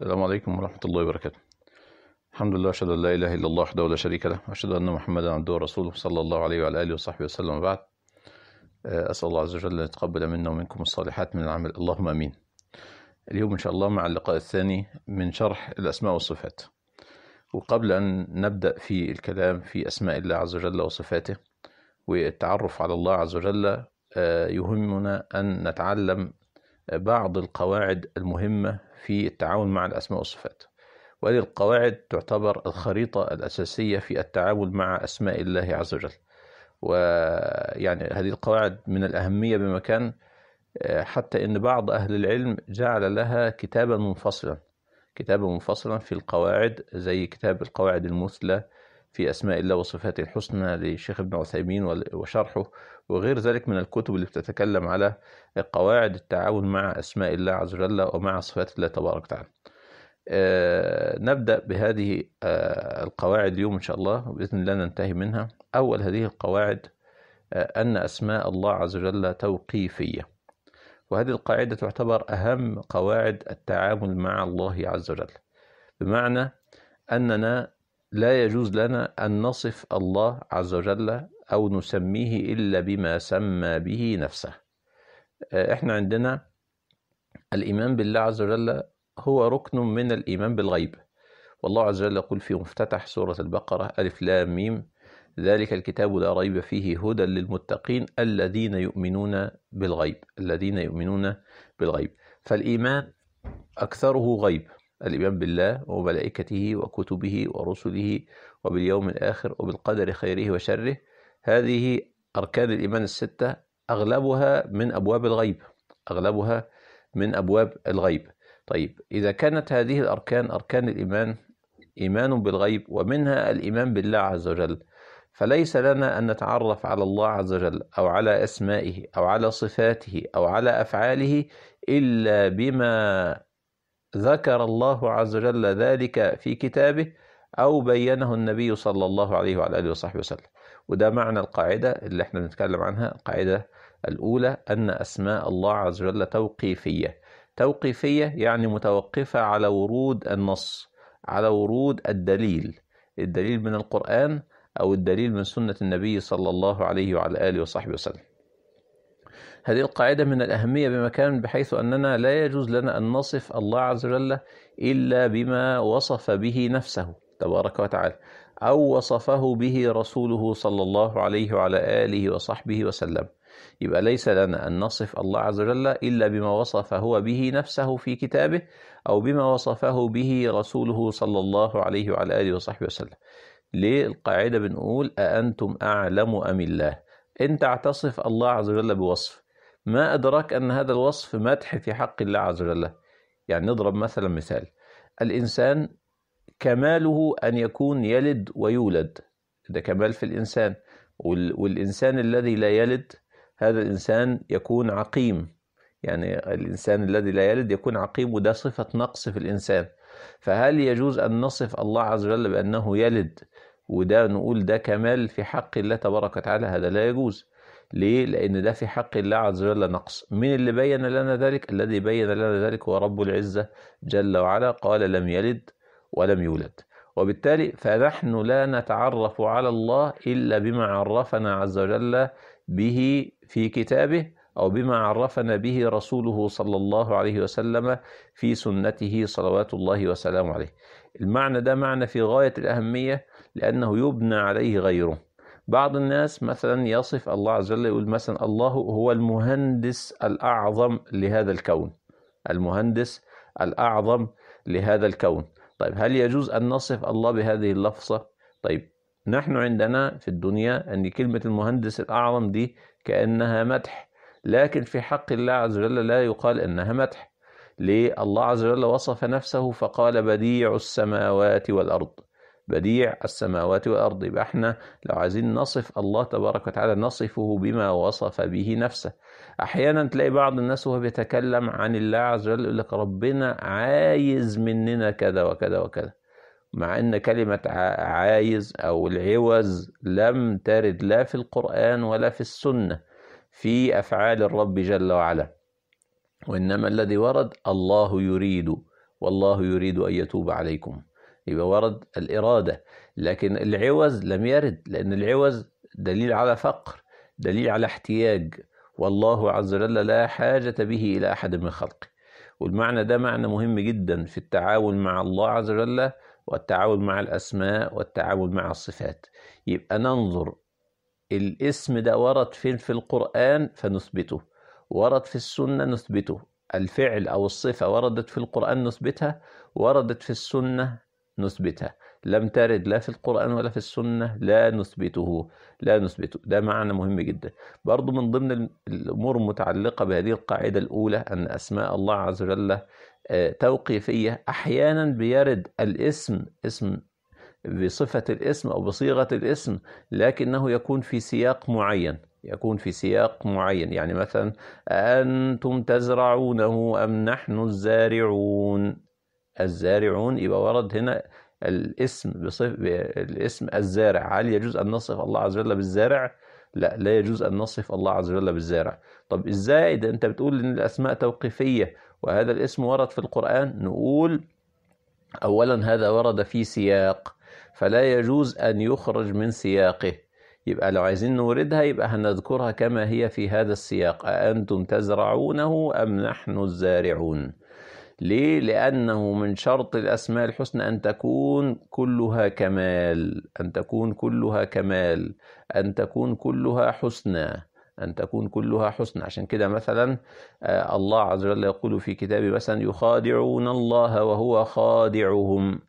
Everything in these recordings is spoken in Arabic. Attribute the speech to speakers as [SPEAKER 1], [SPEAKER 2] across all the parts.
[SPEAKER 1] السلام عليكم ورحمة الله وبركاته الحمد لله أشهد أن لا إله إلا الله وحده لا شريك له وأشهد أن محمدا عبده ورسوله صلى الله عليه وعلى آله وصحبه وسلم بعد آه، أسأل الله عز وجل أن يتقبل منا ومنكم الصالحات من العمل اللهم أمين اليوم إن شاء الله مع اللقاء الثاني من شرح الأسماء والصفات وقبل أن نبدأ في الكلام في أسماء الله عز وجل وصفاته والتعرف على الله عز وجل آه، يهمنا أن نتعلم بعض القواعد المهمة في التعامل مع الأسماء والصفات وهذه القواعد تعتبر الخريطة الأساسية في التعامل مع أسماء الله عز وجل ويعني هذه القواعد من الأهمية بمكان حتى أن بعض أهل العلم جعل لها كتابا منفصلا كتابا منفصلا في القواعد زي كتاب القواعد المثلى في أسماء الله وصفاته الحسنى لشيخ ابن عثيمين وشرحه وغير ذلك من الكتب اللي بتتكلم على قواعد التعاون مع أسماء الله عز وجل ومع صفات الله تبارك وتعالى آه، نبدأ بهذه آه، القواعد اليوم إن شاء الله وبإذن الله ننتهي منها أول هذه القواعد آه، أن أسماء الله عز وجل توقيفية وهذه القاعدة تعتبر أهم قواعد التعامل مع الله عز وجل بمعنى أننا لا يجوز لنا أن نصف الله عز وجل أو نسميه إلا بما سمى به نفسه آه، إحنا عندنا الإيمان بالله عز وجل هو ركن من الإيمان بالغيب والله عز وجل يقول في مفتتح سورة البقرة ألف لام ميم ذلك الكتاب لا ريب فيه هدى للمتقين الذين يؤمنون بالغيب الذين يؤمنون بالغيب فالإيمان أكثره غيب الإيمان بالله وملائكته وكتبه ورسله وباليوم الآخر وبالقدر خيره وشره هذه أركان الإيمان الستة أغلبها من أبواب الغيب أغلبها من أبواب الغيب طيب إذا كانت هذه الأركان أركان الإيمان إيمان بالغيب ومنها الإيمان بالله عز وجل فليس لنا أن نتعرف على الله عز وجل أو على أسمائه أو على صفاته أو على أفعاله إلا بما ذكر الله عز وجل ذلك في كتابه أو بينه النبي صلى الله عليه وعلى آله وصحبه وسلم وده معنى القاعدة اللي احنا بنتكلم عنها القاعدة الأولى أن أسماء الله عز وجل توقيفية توقيفية يعني متوقفة على ورود النص على ورود الدليل الدليل من القرآن أو الدليل من سنة النبي صلى الله عليه وعلى آله وصحبه وسلم هذه القاعدة من الأهمية بمكان بحيث أننا لا يجوز لنا أن نصف الله عز وجل إلا بما وصف به نفسه تبارك وتعالى أو وصفه به رسوله صلى الله عليه وعلى آله وصحبه وسلم يبقى ليس لنا أن نصف الله عز وجل إلا بما وصف هو به نفسه في كتابه أو بما وصفه به رسوله صلى الله عليه وعلى آله وصحبه وسلم ليه القاعدة بنقول أأنتم أعلم أم الله أنت اعتصف الله عز وجل بوصف ما أدراك أن هذا الوصف مدح في حق الله عز وجل يعني نضرب مثلا مثال الإنسان كماله أن يكون يلد ويولد ده كمال في الإنسان والإنسان الذي لا يلد هذا الإنسان يكون عقيم يعني الإنسان الذي لا يلد يكون عقيم وده صفة نقص في الإنسان فهل يجوز أن نصف الله عز وجل بأنه يلد وده نقول ده كمال في حق الله تبارك وتعالى هذا لا يجوز ليه؟ لأن ده في حق الله عز وجل نقص من اللي بين لنا ذلك؟ الذي بين لنا ذلك هو رب العزة جل وعلا قال لم يلد ولم يولد وبالتالي فنحن لا نتعرف على الله إلا بما عرفنا عز وجل به في كتابه أو بما عرفنا به رسوله صلى الله عليه وسلم في سنته صلوات الله وسلامه عليه المعنى ده معنى في غاية الأهمية لأنه يبنى عليه غيره بعض الناس مثلا يصف الله عز وجل يقول مثلا الله هو المهندس الأعظم لهذا الكون المهندس الأعظم لهذا الكون طيب هل يجوز أن نصف الله بهذه اللفظة؟ طيب نحن عندنا في الدنيا أن كلمة المهندس الأعظم دي كأنها مدح لكن في حق الله عز وجل لا يقال أنها مدح ليه الله عز وجل وصف نفسه فقال بديع السماوات والأرض بديع السماوات والأرض يبقى احنا لو عايزين نصف الله تبارك وتعالى نصفه بما وصف به نفسه أحيانا تلاقي بعض الناس وهو بيتكلم عن الله عز وجل يقول لك ربنا عايز مننا كذا وكذا وكذا مع ان كلمه عايز او العوز لم ترد لا في القران ولا في السنه في افعال الرب جل وعلا وانما الذي ورد الله يريد والله يريد ان يتوب عليكم يبقى ورد الإرادة لكن العوز لم يرد لأن العوز دليل على فقر دليل على احتياج والله عز وجل لا حاجة به إلى أحد من خلقه والمعنى ده معنى مهم جدا في التعاون مع الله عز وجل والتعاون مع الأسماء والتعاون مع الصفات يبقى ننظر الاسم ده ورد فين في القرآن فنثبته ورد في السنة نثبته الفعل أو الصفة وردت في القرآن نثبتها وردت في السنة نثبته لم ترد لا في القرآن ولا في السنة لا نثبته لا نثبته ده معنى مهم جدا برضو من ضمن الأمور المتعلقة بهذه القاعدة الأولى أن أسماء الله عز وجل آه، توقيفية أحيانا بيرد الاسم اسم بصفة الاسم أو بصيغة الاسم لكنه يكون في سياق معين يكون في سياق معين يعني مثلا أنتم تزرعونه أم نحن الزارعون الزارعون يبقى ورد هنا الاسم بصف الاسم الزارع هل يجوز أن نصف الله عز وجل بالزارع؟ لا لا يجوز أن نصف الله عز وجل بالزارع طب إزاي ده أنت بتقول إن الأسماء توقيفية وهذا الاسم ورد في القرآن نقول أولا هذا ورد في سياق فلا يجوز أن يخرج من سياقه يبقى لو عايزين نوردها يبقى هنذكرها كما هي في هذا السياق أأنتم تزرعونه أم نحن الزارعون ليه؟ لأنه من شرط الأسماء الحسنى أن تكون كلها كمال، أن تكون كلها كمال، أن تكون كلها حسنى، أن تكون كلها حسنى، عشان كده مثلا آه، الله عز وجل يقول في كتابه مثلا يخادعون الله وهو خادعهم،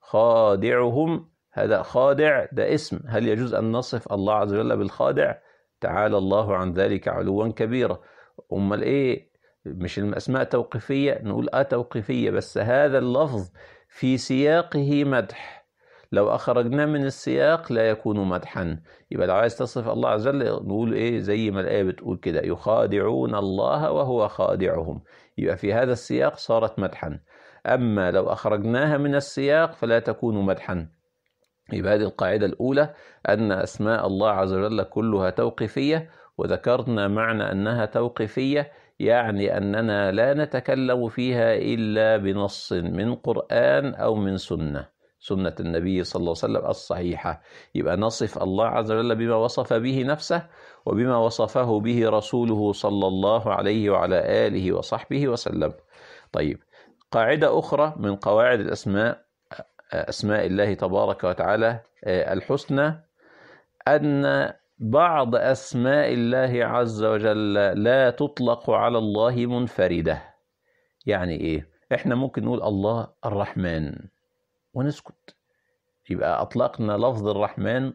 [SPEAKER 1] خادعهم هذا خادع ده اسم، هل يجوز أن نصف الله عز وجل بالخادع؟ تعالى الله عن ذلك علوا كبيرا، أمال إيه؟ مش الأسماء توقيفية نقول آه توقيفية بس هذا اللفظ في سياقه مدح لو أخرجناه من السياق لا يكون مدحا يبقى لو عايز تصف الله عز وجل نقول إيه زي ما الآية بتقول كده يخادعون الله وهو خادعهم يبقى في هذا السياق صارت مدحا أما لو أخرجناها من السياق فلا تكون مدحا يبقى هذه القاعدة الأولى أن أسماء الله عز وجل كلها توقيفية وذكرنا معنى أنها توقيفية يعني أننا لا نتكلم فيها إلا بنص من قرآن أو من سنة سنة النبي صلى الله عليه وسلم الصحيحة يبقى نصف الله عز وجل بما وصف به نفسه وبما وصفه به رسوله صلى الله عليه وعلى آله وصحبه وسلم طيب قاعدة أخرى من قواعد الأسماء أسماء الله تبارك وتعالى آه، الحسنى أن بعض أسماء الله عز وجل لا تطلق على الله منفردة يعني إيه؟ إحنا ممكن نقول الله الرحمن ونسكت يبقى أطلقنا لفظ الرحمن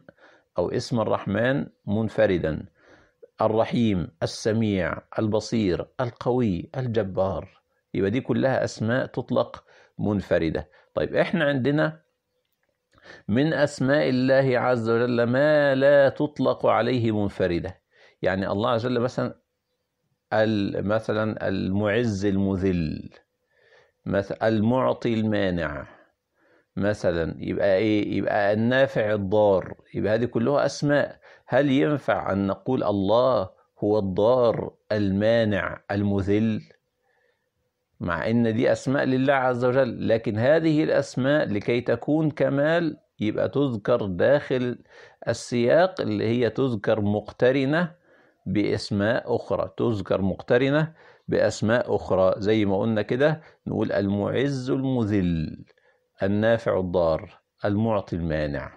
[SPEAKER 1] أو اسم الرحمن منفردا الرحيم السميع البصير القوي الجبار يبقى دي كلها أسماء تطلق منفردة طيب إحنا عندنا من أسماء الله عز وجل ما لا تطلق عليه منفردة يعني الله عز وجل مثلا مثلا المعز المذل مثلا المعطي المانع مثلا يبقى ايه يبقى النافع الضار يبقى هذه كلها اسماء هل ينفع ان نقول الله هو الضار المانع المذل مع ان دي اسماء لله عز وجل لكن هذه الاسماء لكي تكون كمال يبقى تذكر داخل السياق اللي هي تذكر مقترنه باسماء اخرى تذكر مقترنه باسماء اخرى زي ما قلنا كده نقول المعز المذل النافع الضار المعطي المانع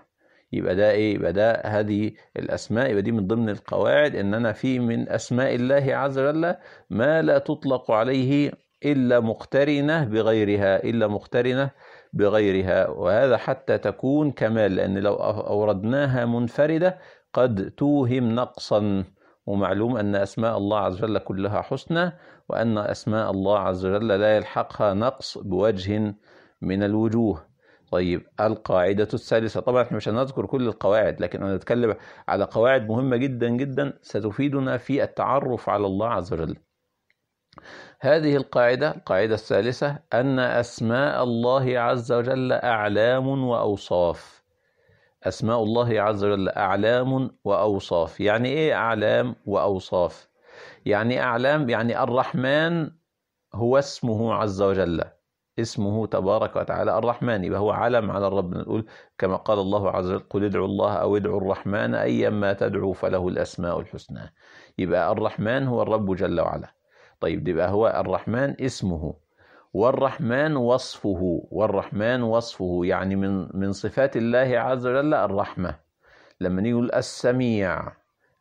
[SPEAKER 1] يبقى ده ايه يبقى ده هذه الاسماء يبقى دي من ضمن القواعد ان انا في من اسماء الله عز وجل ما لا تطلق عليه إلا مقترنة بغيرها إلا مقترنة بغيرها وهذا حتى تكون كمال لأن لو أوردناها منفردة قد توهم نقصا ومعلوم أن أسماء الله عز وجل كلها حسنى وأن أسماء الله عز وجل لا يلحقها نقص بوجه من الوجوه طيب القاعدة الثالثة طبعا احنا مش هنذكر كل القواعد لكن أنا أتكلم على قواعد مهمة جدا جدا ستفيدنا في التعرف على الله عز وجل هذه القاعدة القاعدة الثالثة أن أسماء الله عز وجل أعلام وأوصاف أسماء الله عز وجل أعلام وأوصاف يعني إيه أعلام وأوصاف يعني أعلام يعني الرحمن هو اسمه عز وجل اسمه تبارك وتعالى الرحمن يبقى هو علم على الرب نقول كما قال الله عز وجل قل ادعوا الله او ادعوا الرحمن ايما تدعو فله الاسماء الحسنى يبقى الرحمن هو الرب جل وعلا طيب يبقى هو الرحمن اسمه والرحمن وصفه والرحمن وصفه يعني من من صفات الله عز وجل الرحمة لما نقول السميع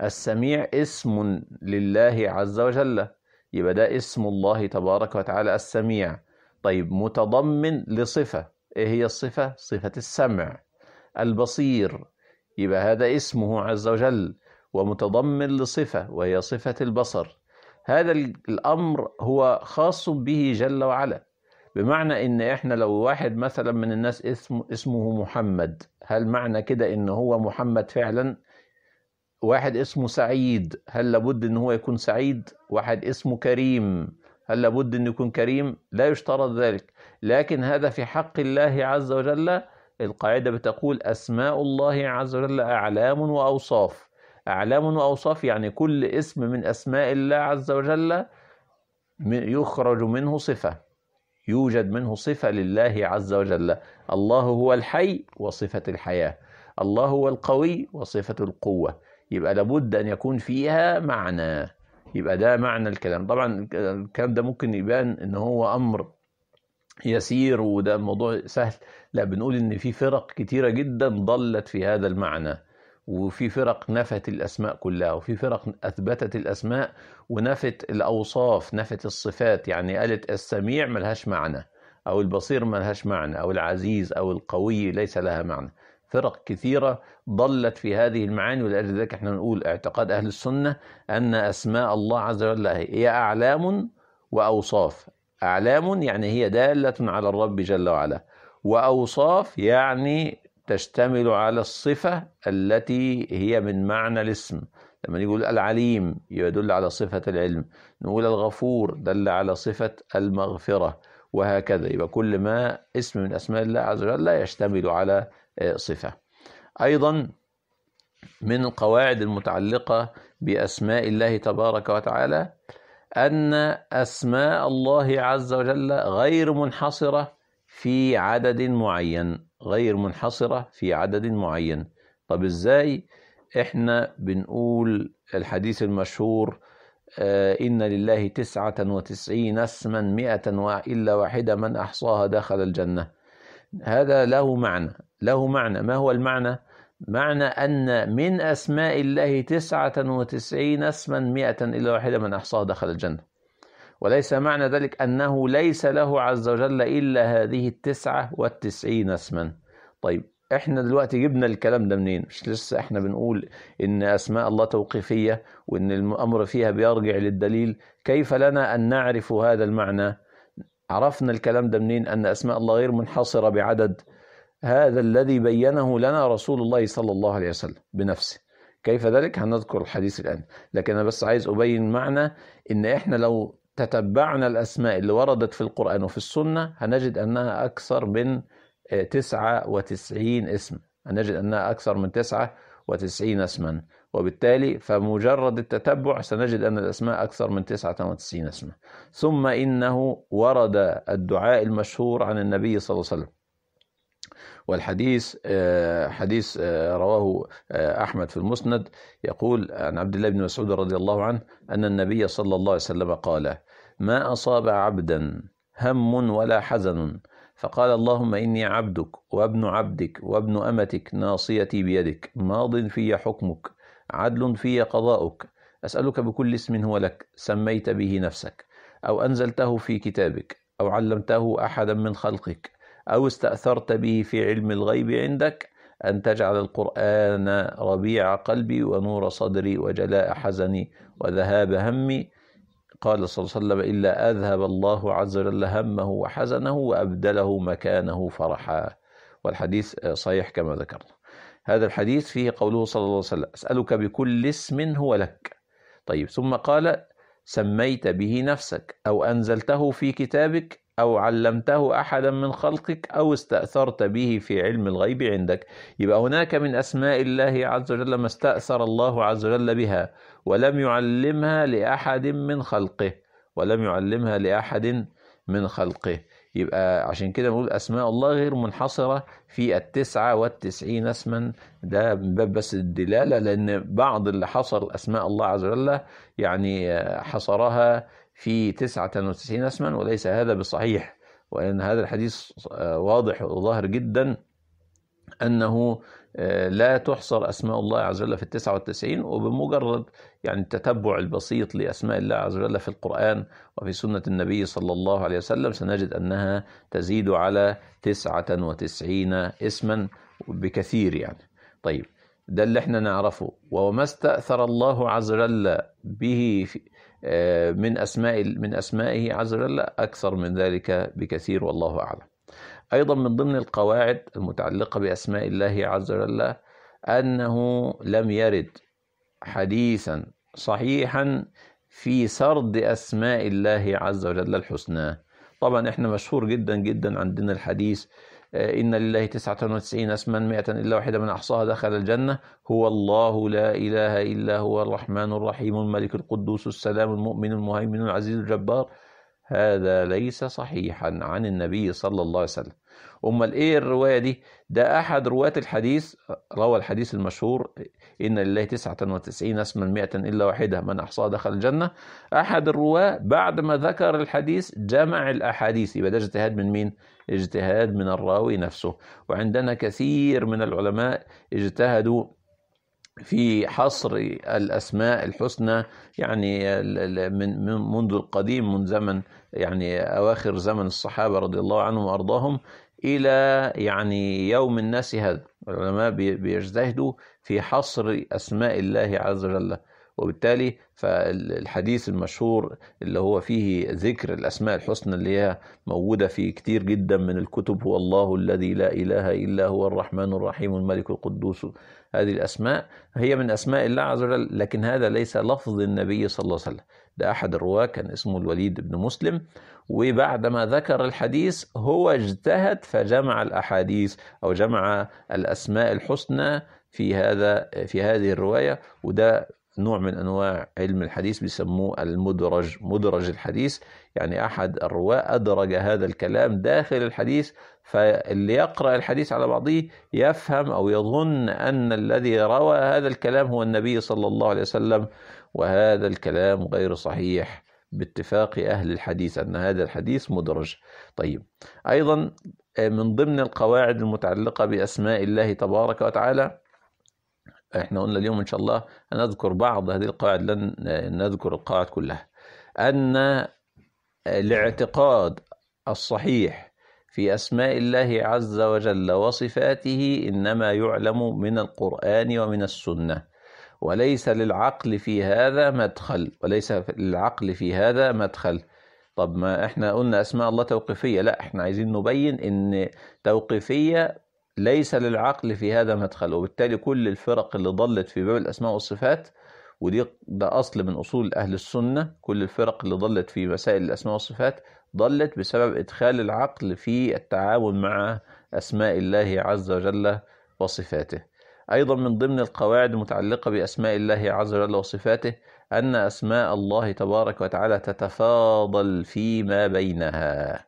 [SPEAKER 1] السميع اسم لله عز وجل يبقى ده اسم الله تبارك وتعالى السميع طيب متضمن لصفة ايه هي الصفة؟ صفة السمع البصير يبقى هذا اسمه عز وجل ومتضمن لصفة وهي صفة البصر هذا الأمر هو خاص به جل وعلا بمعنى إن إحنا لو واحد مثلا من الناس اسمه, اسمه محمد هل معنى كده إن هو محمد فعلا واحد اسمه سعيد هل لابد إن هو يكون سعيد واحد اسمه كريم هل لابد إن يكون كريم لا يشترط ذلك لكن هذا في حق الله عز وجل القاعدة بتقول أسماء الله عز وجل أعلام وأوصاف أعلام وأوصاف يعني كل اسم من أسماء الله عز وجل يخرج منه صفة يوجد منه صفة لله عز وجل الله هو الحي وصفة الحياة الله هو القوي وصفة القوة يبقى لابد أن يكون فيها معنى يبقى ده معنى الكلام طبعا الكلام ده ممكن يبان ان هو امر يسير وده موضوع سهل لا بنقول ان في فرق كتيرة جدا ضلت في هذا المعنى وفي فرق نفت الأسماء كلها وفي فرق أثبتت الأسماء ونفت الأوصاف نفت الصفات يعني قالت السميع ملهاش معنى أو البصير ملهاش معنى أو العزيز أو القوي ليس لها معنى فرق كثيرة ضلت في هذه المعاني ولأجل ذلك احنا نقول اعتقاد أهل السنة أن أسماء الله عز وجل هي أعلام وأوصاف أعلام يعني هي دالة على الرب جل وعلا وأوصاف يعني تشتمل على الصفة التي هي من معنى الاسم لما نقول العليم يدل على صفة العلم نقول الغفور دل على صفة المغفرة وهكذا يبقى كل ما اسم من أسماء الله عز وجل لا يشتمل على آه، صفة أيضا من القواعد المتعلقة بأسماء الله تبارك وتعالى أن أسماء الله عز وجل غير منحصرة في عدد معين غير منحصرة في عدد معين طب ازاي احنا بنقول الحديث المشهور آه، إن لله تسعة وتسعين اسما مئة إلا واحدة من أحصاها دخل الجنة هذا له معنى له معنى ما هو المعنى؟ معنى أن من أسماء الله تسعة وتسعين اسما مئة إلا واحدة من أحصاها دخل الجنة وليس معنى ذلك أنه ليس له عز وجل إلا هذه التسعة والتسعين اسما طيب احنا دلوقتي جبنا الكلام ده منين مش لسه احنا بنقول ان اسماء الله توقيفية وان الامر فيها بيرجع للدليل كيف لنا ان نعرف هذا المعنى عرفنا الكلام ده منين ان اسماء الله غير منحصرة بعدد هذا الذي بينه لنا رسول الله صلى الله عليه وسلم بنفسه كيف ذلك هنذكر الحديث الآن لكن أنا بس عايز أبين معنى إن إحنا لو تتبعنا الأسماء اللي وردت في القرآن وفي السنة هنجد أنها أكثر من آه، وتسعين اسم هنجد أنها أكثر من 99 اسما وبالتالي فمجرد التتبع سنجد أن الأسماء أكثر من 99 اسما ثم إنه ورد الدعاء المشهور عن النبي صلى الله عليه وسلم والحديث آه، حديث آه، رواه آه، أحمد في المسند يقول عن عبد الله بن مسعود رضي الله عنه أن النبي صلى الله عليه وسلم قال ما أصاب عبدا هم ولا حزن فقال اللهم إني عبدك وابن عبدك وابن أمتك ناصيتي بيدك ماض في حكمك عدل في قضاؤك أسألك بكل اسم هو لك سميت به نفسك أو أنزلته في كتابك أو علمته أحدا من خلقك أو استأثرت به في علم الغيب عندك أن تجعل القرآن ربيع قلبي ونور صدري وجلاء حزني وذهاب همي قال صلى الله عليه وسلم إلا أذهب الله عز وجل همه وحزنه وأبدله مكانه فرحا والحديث صحيح كما ذكرنا هذا الحديث فيه قوله صلى الله عليه وسلم أسألك بكل اسم هو لك طيب ثم قال سميت به نفسك أو أنزلته في كتابك أو علمته أحدا من خلقك أو استأثرت به في علم الغيب عندك يبقى هناك من أسماء الله عز وجل ما استأثر الله عز وجل بها ولم يعلمها لأحد من خلقه ولم يعلمها لأحد من خلقه يبقى عشان كده نقول أسماء الله غير منحصرة في التسعة والتسعين اسما ده من باب بس الدلالة لأن بعض اللي حصر أسماء الله عز وجل يعني آه، حصرها في 99 اسما وليس هذا بصحيح وان هذا الحديث واضح وظاهر جدا انه آه، لا تحصر اسماء الله عز وجل في ال 99 وبمجرد يعني التتبع البسيط لاسماء الله عز وجل في القران وفي سنه النبي صلى الله عليه وسلم سنجد انها تزيد على 99 اسما بكثير يعني. طيب ده اللي احنا نعرفه وما استاثر الله عز وجل به في آه، من أسماء من أسمائه عز وجل أكثر من ذلك بكثير والله أعلم أيضا من ضمن القواعد المتعلقة بأسماء الله عز وجل أنه لم يرد حديثا صحيحا في سرد أسماء الله عز وجل الحسنى طبعا احنا مشهور جدا جدا عندنا الحديث آه، إن لله تسعة وتسعين اسما مئة إلا واحدة من أحصاها دخل الجنة هو الله لا إله إلا هو الرحمن الرحيم الملك القدوس السلام المؤمن المهيمن العزيز الجبار هذا ليس صحيحا عن النبي صلى الله عليه وسلم امال ايه الروايه دي ده احد رواه الحديث روى الحديث المشهور ان لله 99 اسما 100 الا واحده من احصاها دخل الجنه احد الرواه بعد ما ذكر الحديث جمع الاحاديث يبقى ده اجتهاد من مين اجتهاد من الراوي نفسه وعندنا كثير من العلماء اجتهدوا في حصر الأسماء الحسنى يعني من منذ القديم من زمن يعني أواخر زمن الصحابة رضي الله عنهم وأرضاهم إلى يعني يوم الناس هذا العلماء بيجتهدوا في حصر أسماء الله عز وجل وبالتالي فالحديث المشهور اللي هو فيه ذكر الأسماء الحسنى اللي هي موجودة في كتير جدا من الكتب هو الله الذي لا إله إلا هو الرحمن الرحيم الملك القدوس هذه الأسماء هي من أسماء الله عز وجل لكن هذا ليس لفظ النبي صلى الله عليه وسلم أحد الرواة كان اسمه الوليد بن مسلم وبعدما ذكر الحديث هو اجتهد فجمع الأحاديث أو جمع الأسماء الحسنى في هذا في هذه الرواية وده نوع من انواع علم الحديث بيسموه المدرج مدرج الحديث يعني احد الرواه ادرج هذا الكلام داخل الحديث فاللي يقرا الحديث على بعضه يفهم او يظن ان الذي روى هذا الكلام هو النبي صلى الله عليه وسلم وهذا الكلام غير صحيح باتفاق أهل الحديث أن هذا الحديث مدرج طيب أيضا آه، من ضمن القواعد المتعلقة بأسماء الله تبارك وتعالى احنا قلنا اليوم ان شاء الله هنذكر بعض هذه القواعد لن نذكر القواعد كلها ان آه، الاعتقاد الصحيح في اسماء الله عز وجل وصفاته انما يعلم من القران ومن السنه وليس للعقل في هذا مدخل وليس للعقل في هذا مدخل طب ما احنا قلنا اسماء الله توقيفيه لا احنا عايزين نبين ان توقيفيه ليس للعقل في هذا مدخل وبالتالي كل الفرق اللي ضلت في باب الاسماء والصفات ودي ده اصل من اصول اهل السنه كل الفرق اللي ضلت في مسائل الاسماء والصفات ضلت بسبب ادخال العقل في التعامل مع اسماء الله عز وجل وصفاته أيضا من ضمن القواعد المتعلقة بأسماء الله عز وجل وصفاته أن أسماء الله تبارك وتعالى تتفاضل فيما بينها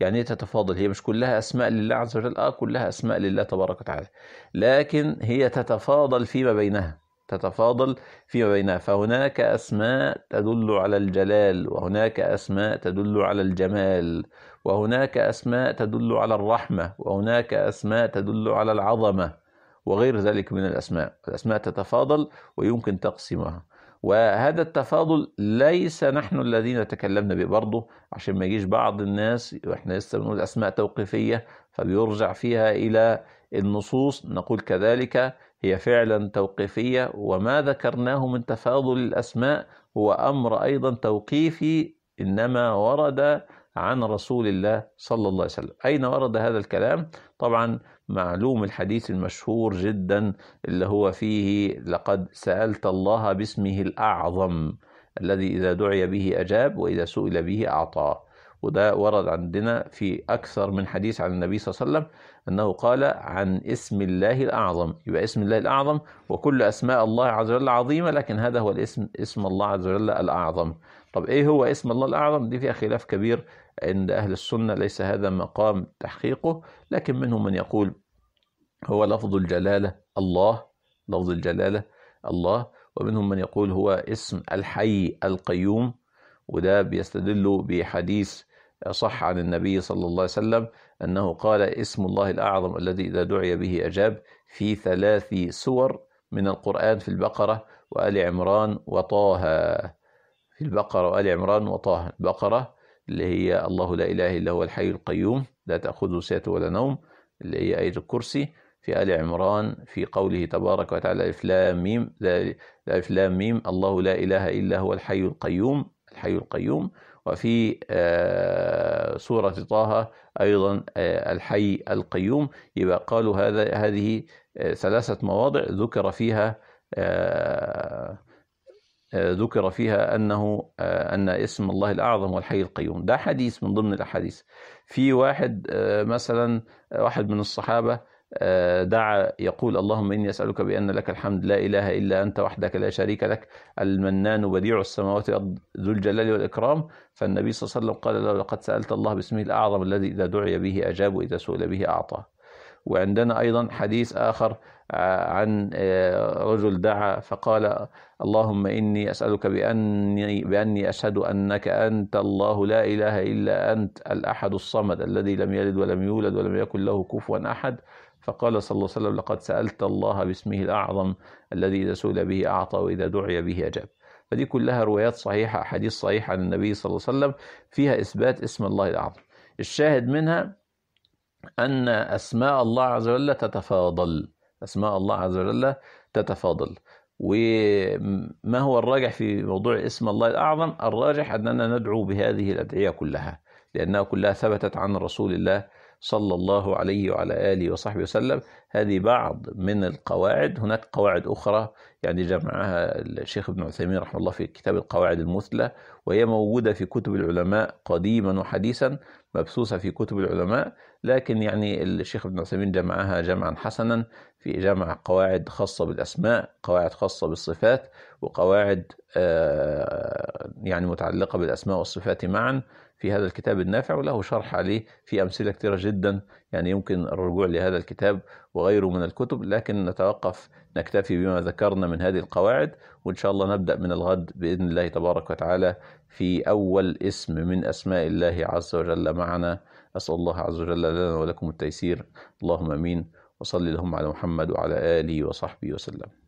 [SPEAKER 1] يعني إيه تتفاضل هي مش كلها أسماء لله عز وجل آه كلها أسماء لله تبارك وتعالى لكن هي تتفاضل فيما بينها تتفاضل فيما بينها فهناك أسماء تدل على الجلال وهناك أسماء تدل على الجمال وهناك أسماء تدل على الرحمة وهناك أسماء تدل على العظمة وغير ذلك من الأسماء الأسماء تتفاضل ويمكن تقسيمها وهذا التفاضل ليس نحن الذين تكلمنا به برضه عشان ما يجيش بعض الناس واحنا لسه بنقول اسماء توقيفيه فبيرجع فيها الى النصوص نقول كذلك هي فعلا توقيفيه وما ذكرناه من تفاضل الاسماء هو امر ايضا توقيفي انما ورد عن رسول الله صلى الله عليه وسلم اين ورد هذا الكلام طبعا معلوم الحديث المشهور جدا اللي هو فيه لقد سألت الله باسمه الأعظم الذي إذا دعي به أجاب وإذا سئل به أعطاه وده ورد عندنا في أكثر من حديث عن النبي صلى الله عليه وسلم أنه قال عن اسم الله الأعظم يبقى اسم الله الأعظم وكل أسماء الله عز وجل عظيمة لكن هذا هو الاسم اسم الله عز وجل الأعظم طب إيه هو اسم الله الأعظم دي فيها خلاف كبير عند أهل السنة ليس هذا مقام تحقيقه لكن منهم من يقول هو لفظ الجلالة الله لفظ الجلالة الله ومنهم من يقول هو اسم الحي القيوم وده بيستدل بحديث صح عن النبي صلى الله عليه وسلم أنه قال اسم الله الأعظم الذي إذا دعي به أجاب في ثلاث سور من القرآن في البقرة وآل عمران وطه في البقرة وآل عمران وطه البقرة اللي هي الله لا إله إلا هو الحي القيوم لا تأخذه سنة ولا نوم اللي هي آية الكرسي في آل عمران في قوله تبارك وتعالى إفلام ميم إفلام ميم الله لا إله إلا هو الحي القيوم الحي القيوم وفي آه، سورة طه أيضا آه، الحي القيوم يبقى قالوا هذا هذه آه، ثلاثة مواضع ذكر فيها آه، ذكر فيها أنه آه، أن اسم الله الأعظم والحي القيوم ده حديث من ضمن الأحاديث في واحد آه، مثلا واحد من الصحابة دعا يقول اللهم إني أسألك بأن لك الحمد لا إله إلا أنت وحدك لا شريك لك المنان بديع السماوات والأرض ذو الجلال والإكرام فالنبي صلى الله عليه وسلم قال له لقد سألت الله باسمه الأعظم الذي إذا دعي به أجاب وإذا سئل به أعطاه وعندنا أيضا حديث آخر آه، عن آه، رجل دعا فقال اللهم إني أسألك بأني, بأني أشهد أنك أنت الله لا إله إلا أنت الأحد الصمد الذي لم يلد ولم يولد ولم يكن له كفوا أحد فقال صلى الله عليه وسلم لقد سألت الله باسمه الأعظم الذي إذا سئل به أعطى وإذا دعي به أجاب فدي كلها روايات صحيحة أحاديث صحيحة عن النبي صلى الله عليه وسلم فيها إثبات اسم الله الأعظم الشاهد منها أن أسماء الله عز وجل تتفاضل أسماء الله عز وجل تتفاضل وما هو الراجح في موضوع اسم الله الأعظم الراجح أننا ندعو بهذه الأدعية كلها لأنها كلها ثبتت عن رسول الله صلى الله عليه وعلى آله وصحبه وسلم هذه بعض من القواعد هناك قواعد أخرى يعني جمعها الشيخ ابن عثيمين رحمه الله في كتاب القواعد المثلى وهي موجودة في كتب العلماء قديما وحديثا مبثوثة في كتب العلماء لكن يعني الشيخ ابن عثيمين جمعها جمعا حسنا في جمع قواعد خاصة بالأسماء قواعد خاصة بالصفات وقواعد آه، يعني متعلقة بالأسماء والصفات معا في هذا الكتاب النافع وله شرح عليه في أمثلة كثيرة جدا يعني يمكن الرجوع لهذا الكتاب وغيره من الكتب لكن نتوقف نكتفي بما ذكرنا من هذه القواعد وإن شاء الله نبدأ من الغد بإذن الله تبارك وتعالى في أول اسم من أسماء الله عز وجل معنا أسأل الله عز وجل لنا ولكم التيسير اللهم أمين وصلي لهم على محمد وعلى آله وصحبه وسلم